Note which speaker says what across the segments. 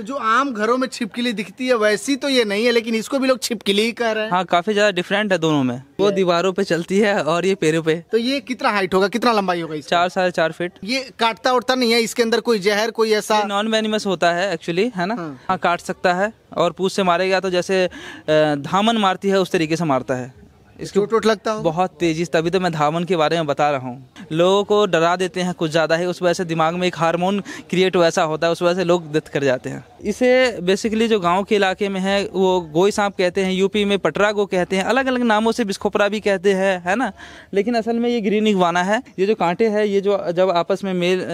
Speaker 1: तो जो आम घरों में छिपकली दिखती है वैसी तो ये नहीं है लेकिन इसको भी लोग छिपकली ही कह रहे हैं हाँ
Speaker 2: काफी ज्यादा डिफरेंट है दोनों में वो दीवारों पे चलती है और ये पेड़ों पे तो ये कितना हाइट होगा कितना लंबाई होगा चार साढ़े चार फीट ये काटता उड़ता नहीं है इसके अंदर कोई जहर कोई ऐसा नॉन वेनिमस होता है एक्चुअली है ना हाँ।, हाँ काट सकता है और पूछ से मारेगा तो जैसे धामन मारती है उस तरीके से मारता है इसको चोट लगता है बहुत तेजी से तभी तो मैं धावन के बारे में बता रहा हूँ लोगों को डरा देते हैं कुछ ज़्यादा ही उस वजह से दिमाग में एक हार्मोन क्रिएट वैसा होता है उस वजह से लोग दत्त कर जाते हैं इसे बेसिकली जो गाँव के इलाके में है वो गोई सांप कहते हैं यूपी में पटरा को कहते हैं अलग अलग नामों से बिस्खोपरा भी कहते हैं है ना लेकिन असल में ये ग्रीन इगवाना है ये जो कांटे हैं ये जो जब आपस में मेल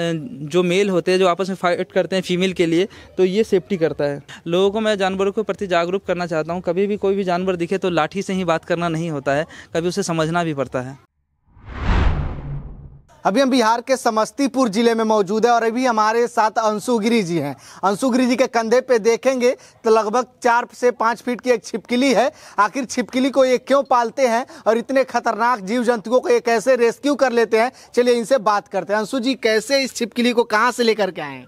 Speaker 2: जो मेल होते हैं जो आपस में फाइट करते हैं फीमेल के लिए तो ये सेफ्टी करता है लोगों को मैं जानवरों के प्रति जागरूक करना चाहता हूँ कभी भी कोई भी जानवर दिखे तो लाठी से ही बात करना नहीं होता है कभी उसे समझना भी पड़ता है अभी
Speaker 1: हम बिहार के समस्तीपुर जिले में मौजूद है और अभी हमारे साथ अंशुगिरी जी हैं अंशुगिरी जी के कंधे पे देखेंगे तो लगभग चार से पाँच फीट की एक छिपकली है आखिर छिपकली को ये क्यों पालते हैं और इतने खतरनाक जीव जंतुओं को ये कैसे रेस्क्यू कर लेते हैं चलिए इनसे बात करते हैं अंशु जी कैसे इस छिपकली को कहाँ से लेकर के आए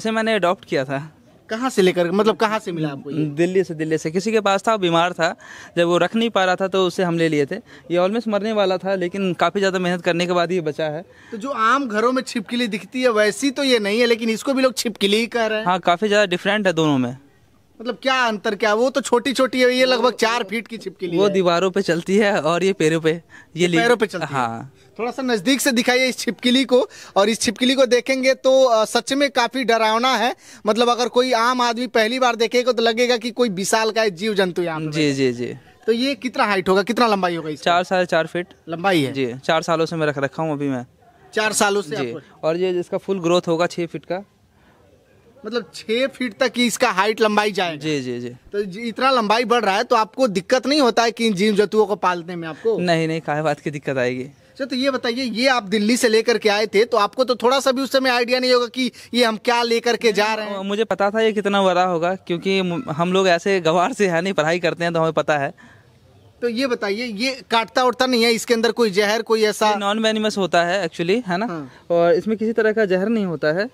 Speaker 2: इसे मैंने अडॉप्ट किया था कहाँ से लेकर मतलब कहाँ से मिला आपको दिल्ली से दिल्ली से किसी के पास था बीमार था जब वो रख नहीं पा रहा था तो उससे हम ले लिए थे ये ऑलमोस्ट मरने वाला था लेकिन काफ़ी ज़्यादा मेहनत करने के बाद ये बचा है
Speaker 1: तो जो आम घरों में छिपकली दिखती है वैसी तो ये नहीं है लेकिन इसको भी लोग छिपकली ही कह रहे हैं
Speaker 2: हाँ काफ़ी ज़्यादा डिफरेंट है दोनों में
Speaker 1: मतलब क्या अंतर क्या वो तो छोटी छोटी है ये लगभग चार फीट की छिपकली वो
Speaker 2: दीवारों पे चलती है और ये पैरों पे ये, ये पैरों पे चलती हाँ
Speaker 1: थोड़ा सा नजदीक से दिखाइए इस छिपकली को और इस छिपकली को देखेंगे तो सच में काफी डरावना है मतलब अगर कोई आम आदमी पहली बार देखेगा तो लगेगा कि कोई विशाल का जीव जंतु यहाँ जी जी जी तो ये कितना
Speaker 2: हाइट होगा कितना लंबाई होगा चार साढ़े चार फीट लंबाई है जी चार सालों से मैं रख रखा हूँ अभी मैं चार सालों से और ये जिसका फुल ग्रोथ होगा छह फीट का मतलब छः फीट तक की इसका हाइट लंबाई जाए जी जी जी
Speaker 1: तो इतना लंबाई बढ़ रहा है तो आपको दिक्कत नहीं होता है कि इन जीव जंतुओं को पालने में
Speaker 2: आपको नहीं नहीं खाए बात की दिक्कत आएगी चलो
Speaker 1: अच्छा, तो ये बताइए ये आप दिल्ली से लेकर के
Speaker 2: आए थे तो आपको तो थोड़ा सा भी उस समय आइडिया नहीं होगा कि ये हम क्या लेकर के जा रहे हैं मुझे पता था ये कितना बड़ा होगा क्योंकि हम लोग ऐसे गवार से है नहीं पढ़ाई करते हैं तो हमें पता है तो ये बताइए ये काटता उड़ता नहीं है इसके अंदर कोई जहर कोई ऐसा नॉन वेनिमस होता है एक्चुअली है ना हाँ। और इसमें किसी तरह का जहर नहीं होता है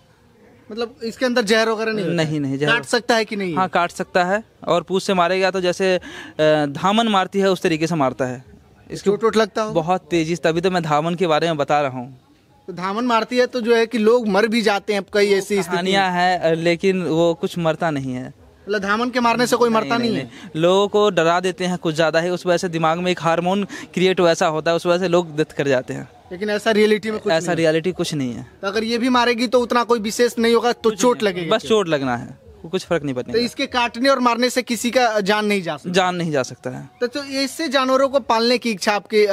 Speaker 2: मतलब इसके अंदर जहर वगैरह नहीं नहीं नहीं जहर काट सकता है कि नहीं हाँ काट सकता है और पूछ से मारेगा तो जैसे धामन मारती है उस तरीके से मारता है इसके चोट वोट लगता हो बहुत तेजी तभी तो मैं धामन के बारे में बता रहा हूँ
Speaker 1: तो धामन मारती है तो जो है कि लोग मर भी जाते हैं कई ऐसी स्थानियाँ हैं
Speaker 2: लेकिन वो कुछ मरता नहीं है
Speaker 1: मतलब धामन के मारने से कोई मरता नहीं, नहीं, नहीं,
Speaker 2: नहीं है लोगों को डरा देते हैं कुछ ज़्यादा ही उस वजह से दिमाग में एक हार्मोन क्रिएट वैसा होता है उस वजह से लोग दत्त कर जाते हैं
Speaker 1: लेकिन ऐसा रियलिटी में कुछ ऐसा रियलिटी कुछ नहीं है तो अगर ये भी मारेगी तो उतना कोई विशेष नहीं होगा तो चोट लगेगी बस चोट लगना है
Speaker 2: कुछ फर्क नहीं पड़ता तो इसके काटने और मारने से किसी का जान नहीं जा सकता जान नहीं जा सकता है
Speaker 1: तो, तो जानवरों को पालने की इच्छा आपके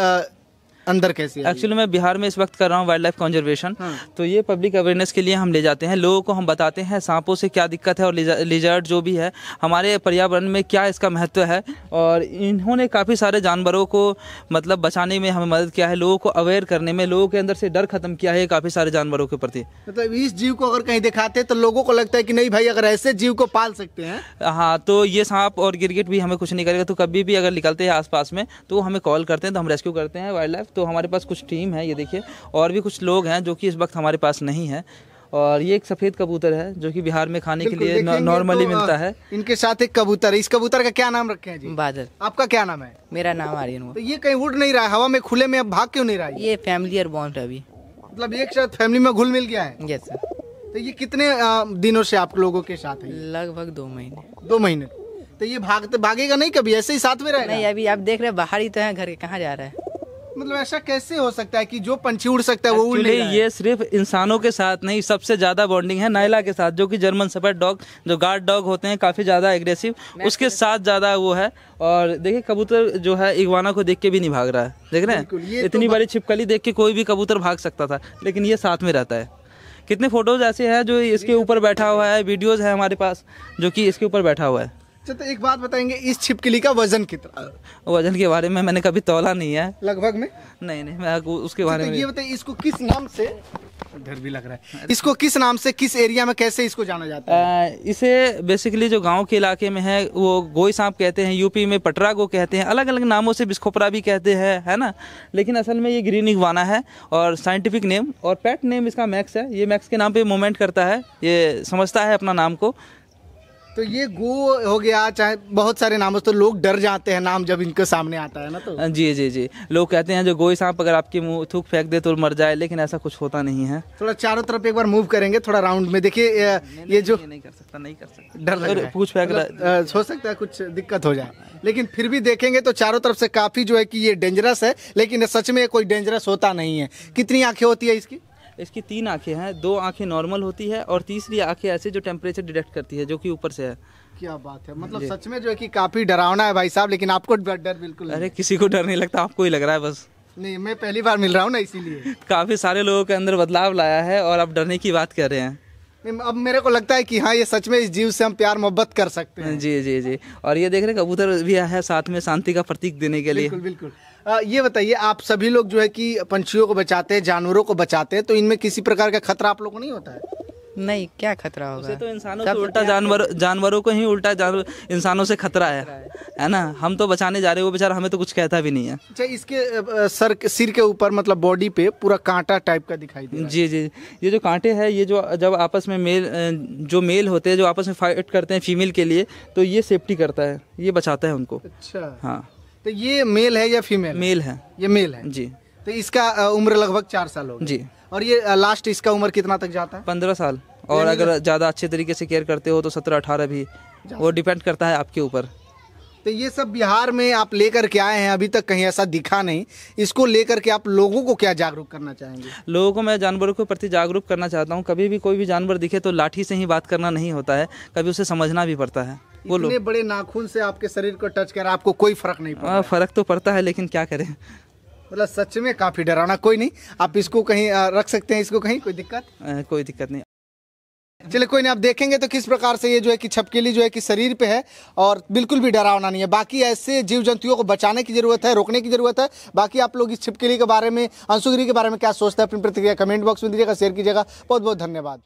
Speaker 1: अंदर कैसे एक्चुअली
Speaker 2: मैं बिहार में इस वक्त कर रहा हूँ वाइल्ड लाइफ कंजर्वेशन तो ये पब्लिक अवेयरनेस के लिए हम ले जाते हैं लोगों को हम बताते हैं सांपों से क्या दिक्कत है और लिजर्ट जो भी है हमारे पर्यावरण में क्या इसका महत्व है और इन्होंने काफ़ी सारे जानवरों को मतलब बचाने में हमें मदद किया है लोगों को अवेयर करने में लोगों के अंदर से डर खत्म किया है काफ़ी सारे जानवरों के प्रति
Speaker 1: मतलब इस जीव को अगर कहीं दिखाते तो लोगों को लगता है कि नहीं भाई अगर ऐसे जीव को पाल सकते हैं
Speaker 2: हाँ तो ये सांप और गिरगिट भी हमें कुछ नहीं करेगा तो कभी भी अगर निकलते हैं आसपास में तो हमें कॉल करते हैं तो हम रेस्क्यू करते हैं वाइल्ड लाइफ तो तो हमारे पास कुछ टीम है ये देखिए और भी कुछ लोग हैं जो कि इस वक्त हमारे पास नहीं है और ये एक सफेद कबूतर है जो कि बिहार में खाने के लिए नॉर्मली तो हाँ, मिलता है इनके साथ एक कबूतर है इस कबूतर का क्या नाम रखे हैं जी बादल आपका क्या नाम है मेरा नाम आर्यन तो
Speaker 1: ये कहीं उड़ नहीं रहा है हवा में खुले में अब भाग क्यों नहीं रहा है ये फैमिली बॉन्ड है अभी मतलब एक साथ फैमिली में घुल मिल गया है यस सर तो ये कितने दिनों से आप लोगों के साथ है लगभग दो महीने दो महीने तो ये भागते भागेगा नहीं कभी ऐसे ही साथ में रहेगा नहीं अभी आप देख रहे हैं
Speaker 2: बाहर ही तो है घर के कहाँ जा रहा है मतलब ऐसा कैसे हो सकता है कि जो पंछी उड़ सकता है वो उड़ नहीं ये सिर्फ इंसानों के साथ नहीं सबसे ज्यादा बॉन्डिंग है नायला के साथ जो कि जर्मन सफेद डॉग जो गार्ड डॉग होते हैं काफी ज्यादा एग्रेसिव उसके साथ ज्यादा वो है और देखिए कबूतर जो है इगवाना को देख के भी नहीं भाग रहा है देख रहे हैं इतनी तो बड़ी छिपकली देख के कोई भी कबूतर भाग सकता था लेकिन ये साथ में रहता है कितने फोटोज ऐसे हैं जो इसके ऊपर बैठा हुआ है वीडियोज है हमारे पास जो कि इसके ऊपर बैठा हुआ है
Speaker 1: अच्छा तो एक बात बताएंगे इस छिपकली का वजन कितना
Speaker 2: वजन के बारे में मैंने कभी तोला नहीं है लगभग में नहीं नहीं मैं उसके अच्छा, बारे तो में ये
Speaker 1: बताइए इसको किस नाम से
Speaker 2: डर भी लग रहा है
Speaker 1: इसको किस नाम से किस एरिया में कैसे इसको जाना जाता है आ, इसे
Speaker 2: बेसिकली जो गांव के इलाके में है वो गोई सांप कहते हैं यूपी में पटरा गो कहते हैं अलग अलग नामों से बिस्खोपरा भी कहते हैं है ना लेकिन असल में ये ग्रीन इगवाना है और साइंटिफिक नेम और पेट नेम इसका मैक्स है ये मैक्स के नाम पर मूवमेंट करता है ये समझता है अपना नाम को तो ये गो हो गया चाहे बहुत सारे नाम तो लोग डर जाते हैं नाम जब इनके सामने आता है ना तो हाँ, जी जी जी लोग कहते हैं जो गोई सांप अगर आपके मुंह थूक फेंक दे तो मर जाए लेकिन ऐसा कुछ होता नहीं है
Speaker 1: थोड़ा चारों तरफ एक बार मूव करेंगे थोड़ा राउंड में देखिए ये जो नहीं, नहीं कर सकता नहीं कर सकता डर लग रहा है पूछ फेंक मतलब, रहा हो सकता है कुछ दिक्कत हो जाए लेकिन फिर भी देखेंगे तो चारों तरफ से
Speaker 2: काफ़ी जो है कि ये डेंजरस है लेकिन सच में कोई
Speaker 1: डेंजरस होता नहीं है कितनी आंखें होती है इसकी
Speaker 2: इसकी तीन आंखें हैं दो आंखें नॉर्मल होती है और तीसरी आंखें ऐसे जो टेम्परेचर डिटेक्ट करती है जो कि ऊपर से है
Speaker 1: क्या बात है मतलब सच में जो है कि काफी डरावना है भाई साहब
Speaker 2: लेकिन आपको डर बिल्कुल अरे किसी को डर नहीं लगता आपको ही लग रहा है बस
Speaker 1: नहीं मैं पहली बार मिल रहा हूँ ना इसीलिए
Speaker 2: काफी सारे लोगों के अंदर बदलाव लाया है और आप डरने की बात कर रहे हैं अब मेरे को लगता है कि हाँ ये सच में इस जीव से हम प्यार मोहब्बत कर सकते हैं जी जी जी और ये देख रहे कबूतर भी है साथ में शांति का प्रतीक देने के लिए बिल्कुल बिल्कुल ये बताइए आप सभी लोग जो है कि पंछियों को
Speaker 1: बचाते हैं जानवरों को बचाते हैं तो इनमें किसी प्रकार का खतरा आप लोग को नहीं होता है नहीं क्या खतरा
Speaker 2: होगा तो इंसानों से उल्टा जानवर जानवरों को ही उल्टा जानवर इंसानों से खतरा है है ना हम तो बचाने जा रहे हो बेचारा हमें तो कुछ कहता भी नहीं है अच्छा इसके सर सिर के ऊपर मतलब बॉडी पे पूरा कांटा टाइप का दिखाई दे जी जी ये जो कांटे हैं ये जो जब आपस में मेल जो मेल होते हैं जो आपस में फाइट करते हैं फीमेल के लिए तो ये सेफ्टी करता है ये बचाता है उनको अच्छा हाँ
Speaker 1: तो ये मेल है या फीमेल मेल
Speaker 2: है ये मेल है जी
Speaker 1: तो इसका उम्र लगभग चार साल हो जी और ये
Speaker 2: लास्ट इसका उम्र कितना तक जाता है पंद्रह साल और अगर ज़्यादा अच्छे तरीके से केयर करते हो तो सत्रह अठारह भी वो डिपेंड करता है आपके ऊपर
Speaker 1: तो ये सब बिहार में आप लेकर के आए हैं अभी तक कहीं ऐसा दिखा नहीं इसको लेकर के आप लोगों को क्या जागरूक करना चाहेंगे
Speaker 2: लोगों को मैं जानवरों के प्रति जागरूक करना चाहता हूँ कभी भी कोई भी जानवर दिखे तो लाठी से ही बात करना नहीं होता है कभी उसे समझना भी पड़ता है इतने
Speaker 1: बड़े नाखून से आपके शरीर को टच कर आपको कोई फर्क नहीं पड़ा हाँ, फर्क तो पड़ता है लेकिन क्या करें मतलब सच में काफ़ी डराना कोई नहीं आप इसको कहीं रख सकते हैं इसको कहीं कोई दिक्कत कोई दिक्कत नहीं चलिए कोई नहीं आप देखेंगे तो किस प्रकार से ये जो है कि छपकेली जो है कि शरीर पे है और बिल्कुल भी डरावना नहीं है बाकी ऐसे जीव जंतुओं को बचाने की जरूरत है रोकने की जरूरत है बाकी आप लोग इस छिपकेली के बारे में अंशुगिरी के बारे में क्या सोचते हैं अपनी प्रतिक्रिया कमेंट बॉक्स में दीजिएगा शेयर कीजिएगा बहुत बहुत धन्यवाद